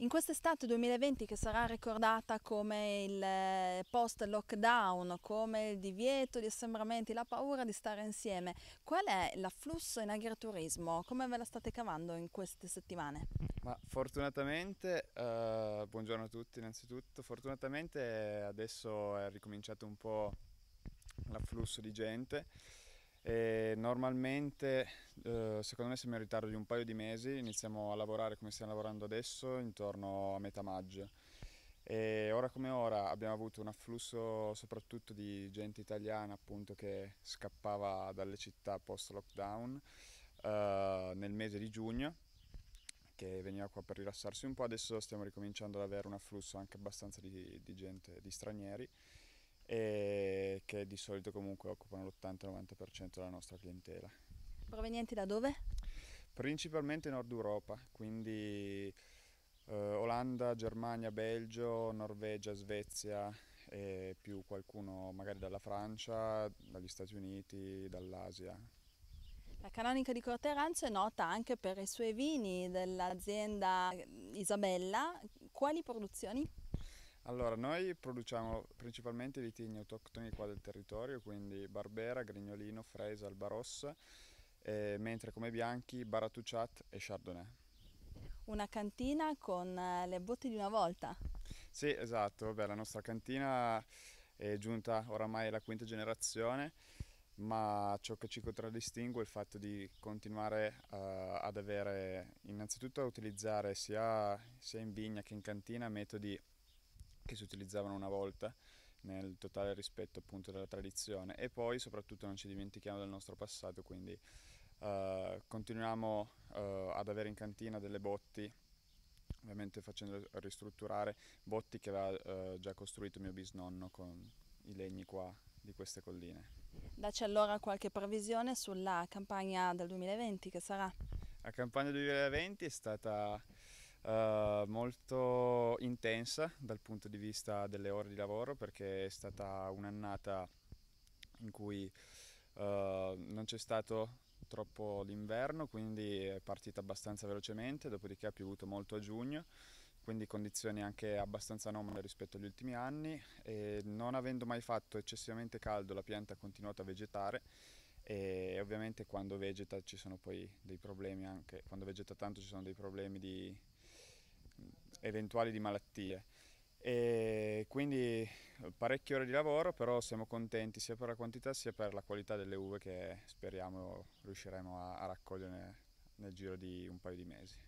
In quest'estate 2020 che sarà ricordata come il eh, post-lockdown, come il divieto di assembramenti, la paura di stare insieme, qual è l'afflusso in agriturismo? Come ve la state cavando in queste settimane? Ma fortunatamente, eh, buongiorno a tutti innanzitutto, fortunatamente adesso è ricominciato un po' l'afflusso di gente e normalmente, eh, secondo me, siamo in ritardo di un paio di mesi, iniziamo a lavorare come stiamo lavorando adesso, intorno a metà maggio. E ora come ora abbiamo avuto un afflusso soprattutto di gente italiana appunto che scappava dalle città post lockdown eh, nel mese di giugno che veniva qua per rilassarsi un po', adesso stiamo ricominciando ad avere un afflusso anche abbastanza di, di gente, di stranieri e che di solito comunque occupano l'80-90% della nostra clientela. Provenienti da dove? Principalmente Nord Europa, quindi eh, Olanda, Germania, Belgio, Norvegia, Svezia e più qualcuno magari dalla Francia, dagli Stati Uniti, dall'Asia. La canonica di Corte Arancio è nota anche per i suoi vini dell'azienda Isabella. Quali produzioni? Allora, noi produciamo principalmente vitigni autoctoni qua del territorio, quindi Barbera, Grignolino, Fresa, Albarossa, eh, mentre come bianchi Baratucciat e Chardonnay. Una cantina con eh, le botti di una volta. Sì, esatto, Beh, la nostra cantina è giunta oramai alla quinta generazione, ma ciò che ci contraddistingue è il fatto di continuare uh, ad avere, innanzitutto a utilizzare sia, sia in vigna che in cantina metodi che si utilizzavano una volta nel totale rispetto appunto della tradizione e poi soprattutto non ci dimentichiamo del nostro passato quindi uh, continuiamo uh, ad avere in cantina delle botti ovviamente facendo ristrutturare botti che aveva uh, già costruito mio bisnonno con i legni qua di queste colline. Daci allora qualche previsione sulla campagna del 2020 che sarà? La campagna del 2020 è stata eh, molto intensa dal punto di vista delle ore di lavoro perché è stata un'annata in cui eh, non c'è stato troppo l'inverno, quindi è partita abbastanza velocemente, dopodiché ha piovuto molto a giugno, quindi condizioni anche abbastanza anomale rispetto agli ultimi anni e non avendo mai fatto eccessivamente caldo la pianta ha continuato a vegetare e ovviamente quando vegeta ci sono poi dei problemi anche, quando vegeta tanto ci sono dei problemi di eventuali di malattie. E quindi eh, parecchie ore di lavoro, però siamo contenti sia per la quantità sia per la qualità delle uve che speriamo riusciremo a, a raccogliere nel giro di un paio di mesi.